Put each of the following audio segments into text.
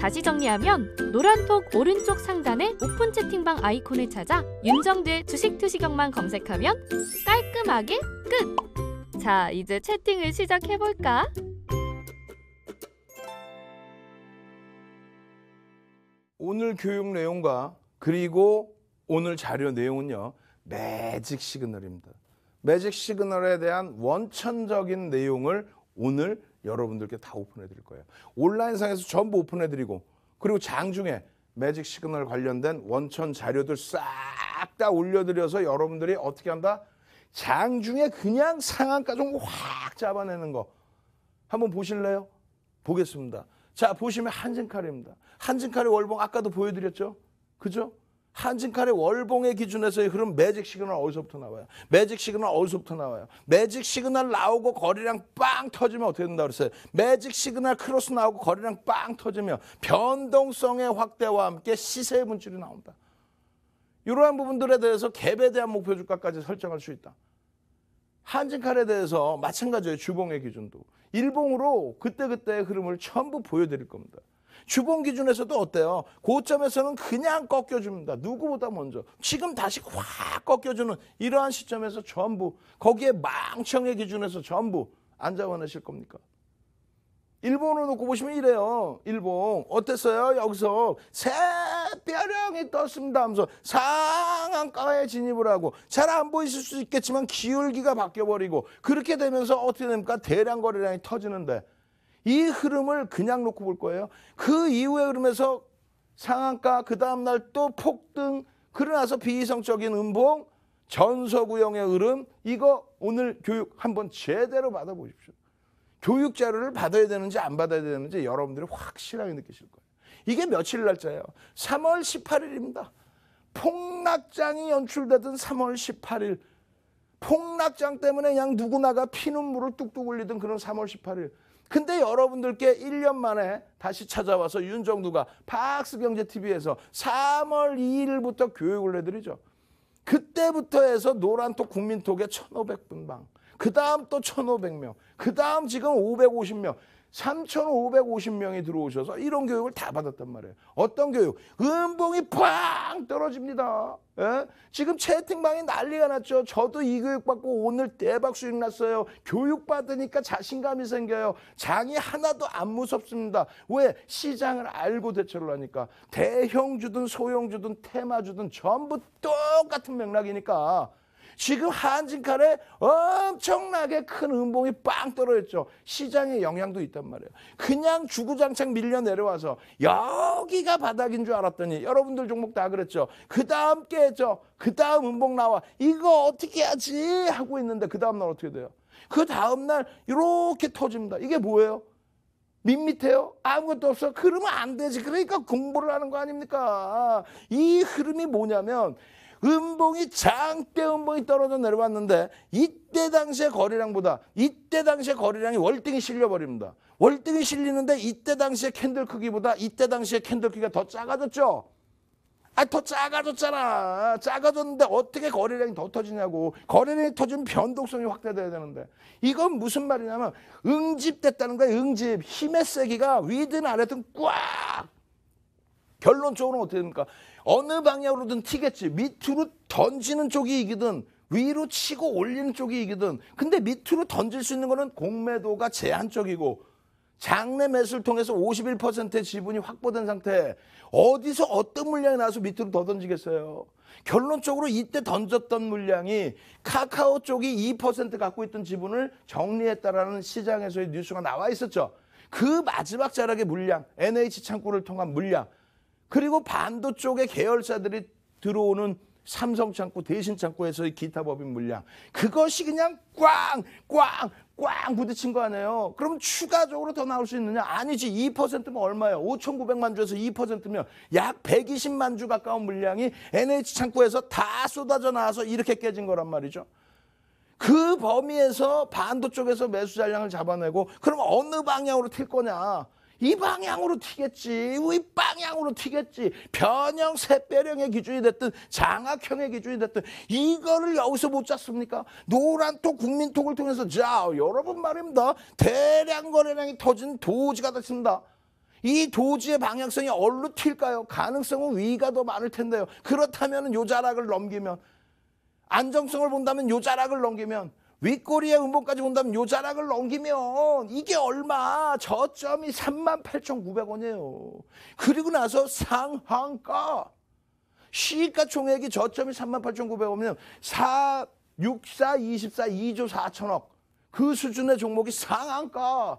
다시 정리하면 노란톡 오른쪽 상단에 오픈 채팅방 아이콘을 찾아 윤정두의 주식 투시경만 검색하면 깔끔하게 끝! 자, 이제 채팅을 시작해볼까? 오늘 교육 내용과 그리고 오늘 자료 내용은요. 매직 시그널입니다. 매직 시그널에 대한 원천적인 내용을 오늘 여러분들께 다 오픈해 드릴 거예요. 온라인상에서 전부 오픈해 드리고 그리고 장중에 매직 시그널 관련된 원천 자료들 싹 다 올려드려서 여러분들이 어떻게 한다? 장중에 그냥 상한가좀 확 잡아내는 거 한번 보실래요? 보겠습니다. 자 보시면 한진칼입니다. 한진칼의 월봉 아까도 보여드렸죠? 그죠? 한진칼의 월봉의 기준에서의 흐름 매직 시그널 어디서부터 나와요? 매직 시그널 어디서부터 나와요? 매직 시그널 나오고 거리랑 빵 터지면 어떻게 된다 그랬어요? 매직 시그널 크로스 나오고 거리랑 빵 터지면 변동성의 확대와 함께 시세 분출이 나온다. 이러한 부분들에 대해서 갭에 대한 목표 주가까지 설정할 수 있다. 한진칼에 대해서 마찬가지예요. 주봉의 기준도. 일봉으로 그때그때의 흐름을 전부 보여드릴 겁니다. 주봉 기준에서도 어때요? 고점에서는 그냥 꺾여줍니다. 누구보다 먼저. 지금 다시 확 꺾여주는 이러한 시점에서 전부 거기에 망청의 기준에서 전부 앉아보내실 겁니까? 일본을 놓고 보시면 이래요. 일본 어땠어요? 여기서 새 뼈령이 떴습니다 하면서 상한가에 진입을 하고 잘 안 보이실 수 있겠지만 기울기가 바뀌어버리고 그렇게 되면서 어떻게 됩니까? 대량 거래량이 터지는데 이 흐름을 그냥 놓고 볼 거예요. 그 이후의 흐름에서 상한가 그 다음 날 또 폭등 그러나서 비이성적인 음봉 전서구형의 흐름 이거 오늘 교육 한번 제대로 받아보십시오. 교육 자료를 받아야 되는지 안 받아야 되는지 여러분들이 확실하게 느끼실 거예요. 이게 며칠 날짜예요? 3월 18일입니다. 폭락장이 연출되던 3월 18일. 폭락장 때문에 그냥 누구나가 피눈물을 뚝뚝 흘리던 그런 3월 18일. 근데 여러분들께 1년 만에 다시 찾아와서 윤정두가 박스경제TV에서 3월 2일부터 교육을 해드리죠. 그때부터 해서 노란톡 국민톡에 1,500분 방. 그 다음 또 1,500명. 그 다음 지금 550명. 3,550명이 들어오셔서 이런 교육을 다 받았단 말이에요. 어떤 교육? 은봉이 팡 떨어집니다. 예? 지금 채팅방이 난리가 났죠. 저도 이 교육 받고 오늘 대박 수익 났어요. 교육 받으니까 자신감이 생겨요. 장이 하나도 안 무섭습니다. 왜? 시장을 알고 대처를 하니까 대형주든 소형주든 테마주든 전부 똑같은 맥락이니까 지금 한진칼에 엄청나게 큰 음봉이 빵 떨어졌죠. 시장의 영향도 있단 말이에요. 그냥 주구장창 밀려 내려와서 여기가 바닥인 줄 알았더니 여러분들 종목 다 그랬죠. 그 다음 깨죠. 그 다음 음봉 나와. 이거 어떻게 하지? 하고 있는데 그 다음 날 어떻게 돼요? 그 다음 날 이렇게 터집니다. 이게 뭐예요? 밋밋해요? 아무것도 없어? 그러면 안 되지. 그러니까 공부를 하는 거 아닙니까? 이 흐름이 뭐냐면 은봉이 장대 은봉이 떨어져 내려왔는데 이때 당시의 거래량보다 이때 당시의 거래량이 월등히 실려버립니다. 월등히 실리는데 이때 당시의 캔들 크기보다 이때 당시의 캔들 크기가 더 작아졌죠. 아 더 작아졌잖아. 작아졌는데 어떻게 거래량이 더 터지냐고. 거래량이 터지면 변동성이 확대돼야 되는데. 이건 무슨 말이냐면 응집됐다는 거야. 응집. 힘의 세기가 위든 아래든 꽉 결론적으로 는 어떻게 됩니까? 어느 방향으로든 튀겠지. 밑으로 던지는 쪽이 이기든 위로 치고 올리는 쪽이 이기든 근데 밑으로 던질 수 있는 거는 공매도가 제한적이고 장내 매수를 통해서 51%의 지분이 확보된 상태 어디서 어떤 물량이 나와서 밑으로 더 던지겠어요. 결론적으로 이때 던졌던 물량이 카카오 쪽이 2% 갖고 있던 지분을 정리했다라는 시장에서의 뉴스가 나와 있었죠. 그 마지막 자락의 물량, NH 창구를 통한 물량, 그리고 반도 쪽에 계열사들이 들어오는 삼성 창고, 대신 창고에서의 기타 법인 물량. 그것이 그냥 꽝, 꽝, 꽝 부딪힌 거 아니에요. 그럼 추가적으로 더 나올 수 있느냐? 아니지. 2%면 얼마예요? 5,900만 주에서 2%면 약 120만 주 가까운 물량이 NH 창고에서 다 쏟아져 나와서 이렇게 깨진 거란 말이죠. 그 범위에서 반도 쪽에서 매수 잔량을 잡아내고 그럼 어느 방향으로 튈 거냐? 이 방향으로 튀겠지. 이 방향으로 튀겠지. 변형, 새배령의 기준이 됐든 장학형의 기준이 됐든 이거를 여기서 못 잡습니까? 노란톡, 국민톡을 통해서 자, 여러분 말입니다. 대량 거래량이 터진 도지가 됐습니다. 이 도지의 방향성이 어로 튈까요? 가능성은 위가 더 많을 텐데요. 그렇다면 요 자락을 넘기면 안정성을 본다면 요 자락을 넘기면 윗꼬리에 음봉까지 본다면 요 자락을 넘기면 이게 얼마? 저점이 38,900원이에요. 그리고 나서 상한가 시가총액이 저점이 38,900원이면 4, 6, 4, 24, 2조 4천억 그 수준의 종목이 상한가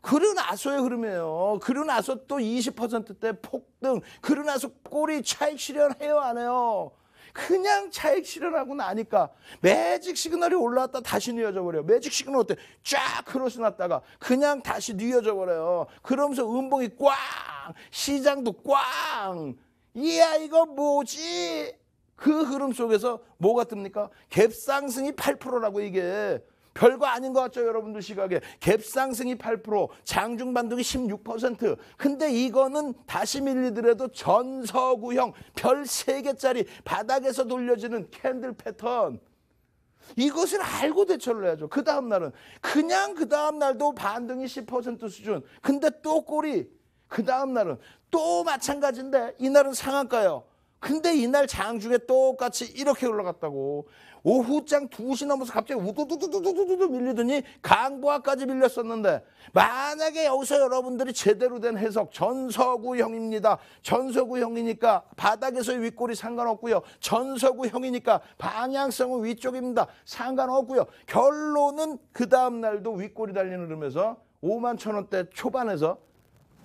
그리고 나서의 흐름이에요. 그리고 나서 또 20%대 폭등. 그리고 나서 꼬리 차익 실현해요, 안 해요? 그냥 차익 실현하고 나니까 매직 시그널이 올라왔다 다시 뉘어져 버려요. 매직 시그널 어때? 쫙 크로스 났다가 그냥 다시 뉘어져 버려요. 그러면서 음봉이 꽝! 시장도 꽝! 이야 이거 뭐지? 그 흐름 속에서 뭐가 뜹니까? 갭상승이 8%라고 이게 별거 아닌 것 같죠, 여러분들 시각에. 갭상승이 8%, 장중반등이 16%. 근데 이거는 다시 밀리더라도 전서구형 별3개짜리 바닥에서 돌려지는 캔들 패턴. 이것을 알고 대처를 해야죠. 그 다음날은. 그냥 그 다음날도 반등이 10% 수준. 근데 또 꼬리. 그 다음날은 또 마찬가지인데 이날은 상한가요. 근데 이날 장중에 똑같이 이렇게 올라갔다고. 오후장 2시 넘어서 갑자기 우두두두두두두 밀리더니 강부하까지 밀렸었는데 만약에 여기서 여러분들이 제대로 된 해석 전서구형입니다. 전서구형이니까 바닥에서의 윗골이 상관없고요. 전서구형이니까 방향성은 위쪽입니다. 상관없고요. 결론은 그 다음날도 윗골이 달리는 흐름에서 5만 천원대 초반에서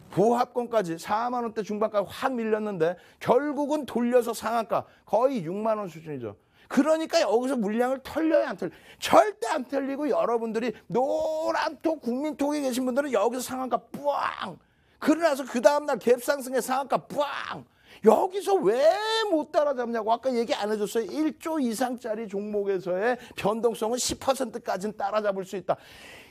보합권까지 4만 원대 중반까지 확 밀렸는데 결국은 돌려서 상한가 거의 6만 원 수준이죠. 그러니까 여기서 물량을 털려야 안 털. 절대 안 털리고 여러분들이 노란톡 국민통에 계신 분들은 여기서 상한가 뿌앙. 그러나서 그 다음날 갭상승의 상한가 뿌앙. 여기서 왜 못 따라잡냐고 아까 얘기 안 해줬어요. 1조 이상짜리 종목에서의 변동성은 10%까지는 따라잡을 수 있다.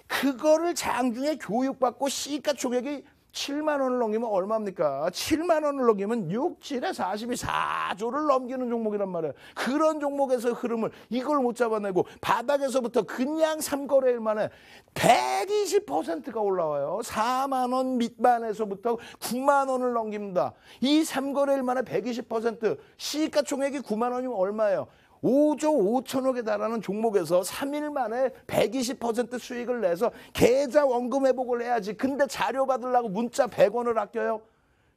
그거를 장중에 교육받고 시가 총액이 7만 원을 넘기면 얼마입니까? 7만 원을 넘기면 6, 7에 4이 4조를 넘기는 종목이란 말이에요. 그런 종목에서 흐름을 이걸 못 잡아내고 바닥에서부터 그냥 3거래일 만에 120%가 올라와요. 4만 원 밑반에서부터 9만 원을 넘깁니다. 이 3거래일 만에 120% 시가 총액이 9만 원이면 얼마예요? 5조 5천억에 달하는 종목에서 3일 만에 120% 수익을 내서 계좌 원금 회복을 해야지. 근데 자료 받으려고 문자 100원을 아껴요.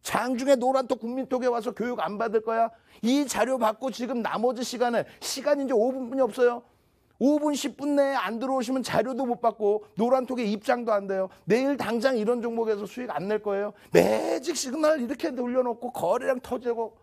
장중에 노란톡 국민톡에 와서 교육 안 받을 거야. 이 자료 받고 지금 나머지 시간에 시간 이제 5분뿐이 없어요. 5분 10분 내에 안 들어오시면 자료도 못 받고 노란톡에 입장도 안 돼요. 내일 당장 이런 종목에서 수익 안 낼 거예요. 매직 시그널 이렇게 돌려놓고 거래량 터지고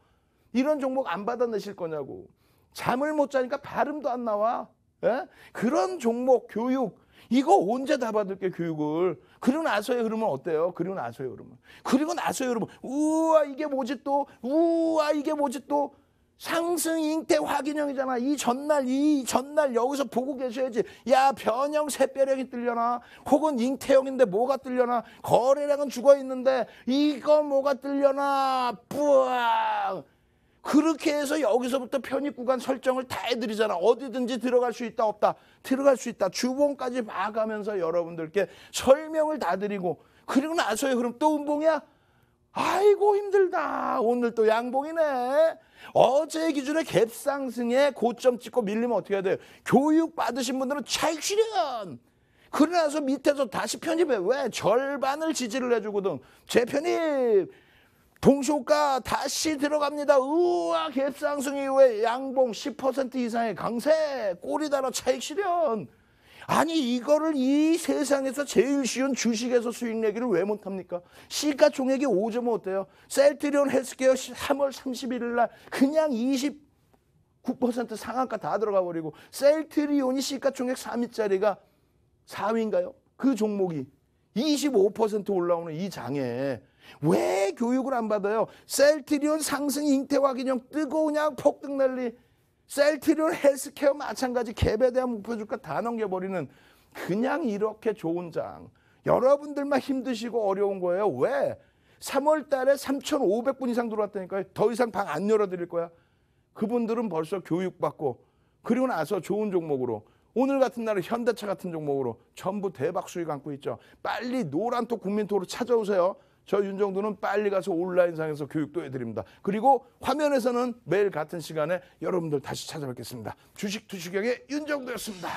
이런 종목 안 받아내실 거냐고. 잠을 못 자니까 발음도 안 나와. 에? 예? 그런 종목 교육 이거 언제 다 받을게 교육을 그리고 나서요 그러면 어때요 그리고 나서요 그러면 그리고 나서요 여러분 우와 이게 뭐지 또 우와 이게 뭐지 또 상승 잉태 확인형이잖아 이 전날 이 전날 여기서 보고 계셔야지 야 변형 새별력이 뜰려나 혹은 잉태형인데 뭐가 뜰려나 거래량은 죽어 있는데 이거 뭐가 뜰려나 뿌앙 그렇게 해서 여기서부터 편입 구간 설정을 다 해드리잖아. 어디든지 들어갈 수 있다 없다. 들어갈 수 있다. 주봉까지 막아면서 여러분들께 설명을 다 드리고 그리고 나서요. 그럼 또 운봉이야? 아이고 힘들다. 오늘 또 양봉이네. 어제 기준에 갭상승에 고점 찍고 밀리면 어떻게 해야 돼요? 교육 받으신 분들은 차익 실현. 그러나서 고 밑에서 다시 편입해. 왜? 절반을 지지를 해주거든. 재편입. 동시호가 다시 들어갑니다. 우와 갭상승 이후에 양봉 10% 이상의 강세 꼬리 달아 차익 실현 아니 이거를 이 세상에서 제일 쉬운 주식에서 수익 내기를 왜 못합니까? 시가총액이 5점 어때요? 셀트리온 헬스케어 3월 31일 날 그냥 29% 상한가 다 들어가 버리고 셀트리온이 시가총액 3위짜리가 4위인가요? 그 종목이 25% 올라오는 이 장에 왜 교육을 안 받아요? 셀트리온 상승 잉태화 기념 뜨거우냐 폭등 난리 셀트리온 헬스케어 마찬가지 갭에 대한 목표 주가 다 넘겨버리는 그냥 이렇게 좋은 장 여러분들만 힘드시고 어려운 거예요. 왜? 3월 달에 3,500분 이상 들어왔다니까요. 더 이상 방 안 열어드릴 거야. 그분들은 벌써 교육받고 그리고 나서 좋은 종목으로 오늘 같은 날은 현대차 같은 종목으로 전부 대박 수익 안고 있죠. 빨리 노란톡 국민톡으로 찾아오세요. 저 윤정도는 빨리 가서 온라인상에서 교육도 해드립니다. 그리고 화면에서는 매일 같은 시간에 여러분들 다시 찾아뵙겠습니다. 주식 투시경의 윤정도였습니다.